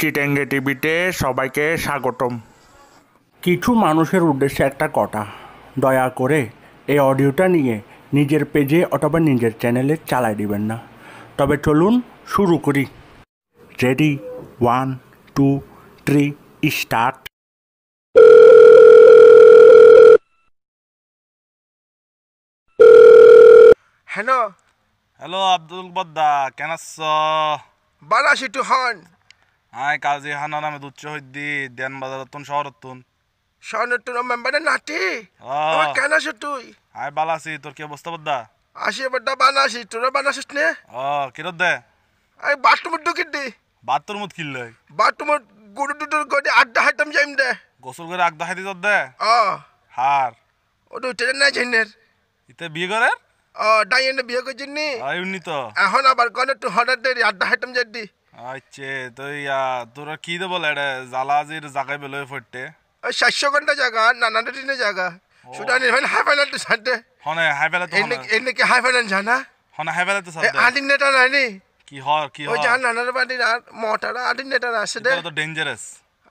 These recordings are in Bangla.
চিটেঙ্গে টিভিতে সবাইকে স্বাগতম কিছু মানুষের উদ্দেশ্যে একটা কথা দয়া করে এই অডিওটা নিয়ে নিজের পেজে অথবা নিজের চ্যানেলে চালাই দিবেন না তবে চলুন শুরু করি ready one two three start hello hello Abdul বদ্দা কেন আছ বারাসি টু হন আয় কাজী হানা নামে উচ্চ হইদি দেন বাজারতুন শহর শহরতুন মেম্বারে নাটি আমার কেন আছো তুই আয় বালাসি তোর কি অবস্থা বদ্দা আসি বড্ডা বানাসি তোর বানাসিস নে ও কিরত দে আয় বাথরুমে ঢুকি দি বাথরুম মত কিল লই বাথরুম গুড়ু টুটুর গডি আড্ডা হাইতাম যাইম দে গোসল করে আড্ডা হাইতি তোর দে ও হার ও দুইটা না জেনের ইতে বিয়ে করে ও ডাইনে বিয়ে করছিস নি উনি তো এখন আবার কোন তুই হঠাৎ দেরি আড্ডা হাইতাম যাই দি আচ্ছা তো ইয়া তোরা কি দেবো এটা জালাজির জায়গায় বেলোয় ফটতে ওই সাতশো ঘন্টা জায়গা নানান টিনে জায়গা সুটা নি হাই ফাইনাল তো সাথে হন হাই ফাইনাল তো এনে কি হাই ফাইনাল জানা হন হাই ফাইনাল তো সাথে আদিন নেটা নাই কি হর কি হর ওই জান নানার বাড়ি আর মোটারা আদিন নেটা আছে দে তো ডেঞ্জারাস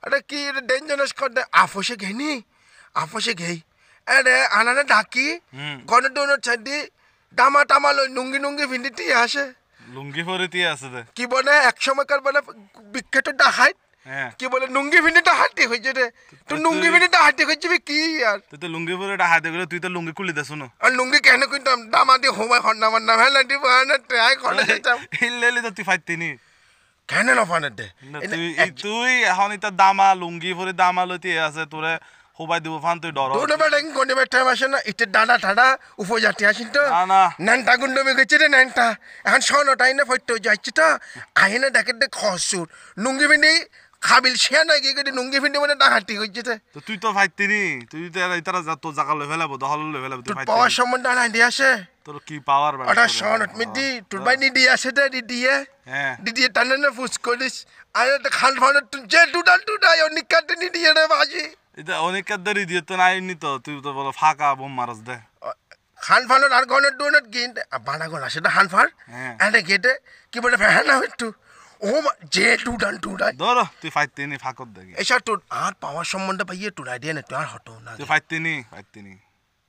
আরে কি ডেঞ্জারাস কর দে আফসে ঘেনি আফসে ঘেই আরে আনানে ডাকি গণ ডোনট ছাড় দি ডামা টামা লই নুঙ্গি নুঙ্গি ভিন্ডিটি আসে লুঙ্গি পরে পরিতে আছে দে কি বলে এক সময়কার বলে বিখ্যাত ডাহাইট হ্যাঁ। কি বলে লুঙ্গি ভিনি তো ডাহাটি হইছে রে তুই লুঙ্গি ভিনি তো হাতি হইছে কি আর তুই তো লুঙ্গি পরে ডাহাতে দে তুই তো লুঙ্গি কুলি দেছ না আর লুঙ্গি কেন কিন্তু দামা দি হোমাই হন্না মান্না হেলা লাটি বানা ট্রাই করে দিতাম হিললে তো তুই ফাইতিনি কেন না ফানে দে তুই তুই এখন এটা দামা লুঙ্গি পরে দামা লতি আছে তোরে হুবাই দিব ফান তুই ডর আসে না ইতে ডাডা ঠাডা আসিন তো না না মে গেছে রে এখন না যাচ্ছে তো ডাকে দে খসুর নুঙ্গি ভিন্ডি খাবিল সে নাই গিয়ে নুঙ্গি ফিন্ডি মানে ডাকাটি হইছে তো তুই তো ফাইতি নি তুই তো ইতারা যা তো জাগা লই ফেলাবো দহল লই ফেলাবো তুই ফাইতি পাওয়ার সম্বন্ধে না দি আসে তোর কি পাওয়ার ভাই ওটা তোর ভাই আসে হ্যাঁ টানে না ফুস করিস আরে খান ফান যে টুডাল টুডাই অনিকাতে নিডি রে বাজি এটা অনেক কাদ্দারি দিয়ে তো নাই নি তো তুই তো বলো ফাঁকা বোম মারাজ দে খান ফানোর আর গনের ডোনের গিন বানাগন আসে সেটা হান ফার হ্যাঁ। এন্ড গেটে কি বলে ফ্যান না একটু ও যে টু টু টুডাই ধর তুই ফাইতে নি ফাঁকত দেখি এসা টুড আর পাওয়ার সম্বন্ধে পাইয়ে টুডাই দিয়ে না তুই আর হটো না তুই ফাইতে নি ফাইতে নি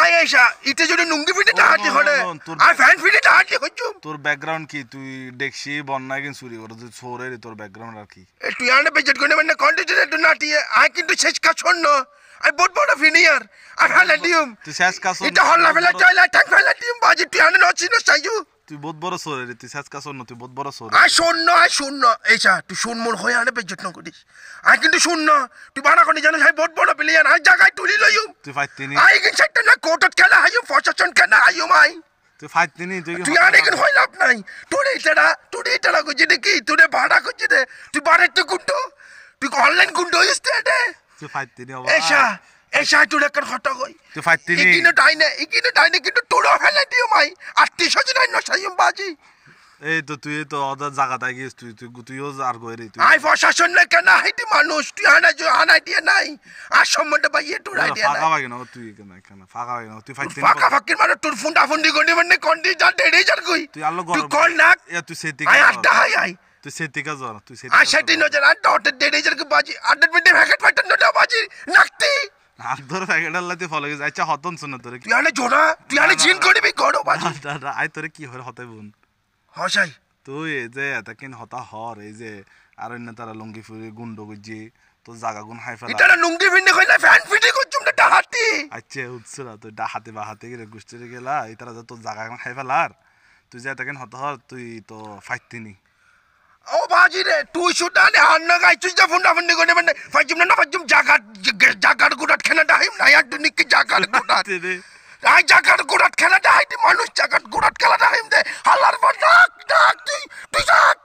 আয়েশা ইতে যদি লুঙ্গি ফিটে তাহাতি হড়ে আর ফ্যান ফিটে তাহাতি হইছো তোর ব্যাকগ্রাউন্ড কি তুই দেখছি বন্যা কিন চুরি করে তুই ছোরে তোর ব্যাকগ্রাউন্ড আর কি তুই আনে বেজেট কোনে মানে কন্ডিশনে তুই নাটিয়ে আই কিন্তু শেষ কাজ শোন আই বড় বড় ফিনিয়ার আর হালাডিয়াম তুই শেষ কাজ এটা হল্লা ফেলা চাইলা ঠ্যাং ফেলা দিম বাজি তুই আনে নচিনো চাইজু তুই বহুত বড় সরে রে তুই সাজকা অন্য তুই বহুত বড় সরে আয় শূন্য না আয় শোন এই চা তুই শোন মোর হয়ে আনে বেজ্জত না করিস আয় কিন্তু শূন্য তুই বানা কনি জানিস আই বহুত বড় বিলিয়ান আই জায়গায় তুলি লইম তুই ফাইট তিনি আই কি সেটা না কোটত খেলা হাইম প্রশাসন খেলা হাইম মাই তুই ফাইট তিনি তুই তুই আনে কি হই লাভ নাই তুই এটাডা তুই এটাডা কইছিস কি তুই ভাড়া কইছিস তুই বাড়িতে কুন্ডো তুই অনলাইন কুন্ডো ইস্তে তুই ফাইতিনি বাবা এসা এই শাহটুর এখন হট গই ইকিনো ডাইনে ইকিনো ডাইনে কিন্তু তোড়া ফেলে দিও মাই আর তিসজি নাই নসাইম বাজি এই তো তুই তো অদার জায়গা থাকি তুই তুই তুইও আর গই রে তুই আই প্রশাসন না কেন হাইটি মানুষ তুই আনা যে আনা দিয়ে নাই আর সম্বন্ধে বাই এ তোড়া দিয়ে ফাঁকা ভাগে না তুই কেন কেন ফাঁকা ভাগে না তুই ফাইতে ফাঁকা ফাকির মানে তোর ফোনটা ফোন গন্ডি মানে কন্ডি যা ডেড়ে যা কই তুই আলো তুই কল না তুই সেতি আই আড্ডা হাই আই তুই সেটিকা যা তুই সেটিকা আই সেটি নজর আড্ডা হটে ডেড়ে যা বাজি আড্ডা পিটে ভ্যাকেট ফাইটার নটা বাজি নাকতি নাক ধরে প্যাকেট আল্লাতে ফলো গেছে আচ্ছা হতন শুনে তোরে তুই আনে জোড়া তুই আনে জিন করবি গড় বাজি আই তোরে কি হরে হতে বোন হসাই তুই এই যে এতকিন হতা হর এই যে আর অন্য তারা লুঙ্গি ফুরি গুন্ড গুজি তোর জাগা গুন হাই ফেলা এটা লুঙ্গি ভিন্নে কইলা ফ্যান ফিটি করছুম না ডাহাতি আচ্ছা উৎসরা তুই ডাহাতে বাহাতে গেলে গুষ্টিরে গেলা এই তারা তো জাগা গুন হাই ফেলা আর তুই যে এতকিন হতা হর তুই তো ফাইতিনি ও বাজি রে তুই সুদানে হান্না গাইছিস যা ফুন্ডা ফুন্ডি করে মানে ফাইজুম না ফাইজুম জাগা টাইম নাই আর দুনিকে জাগার গোড়াত আই জাগার গোড়াত খেলাটা হাইতে মানুষ জাগার গোড়াত খেলাটা হাইম দে হাল্লার পর ডাক ডাক তুই তুই ডাক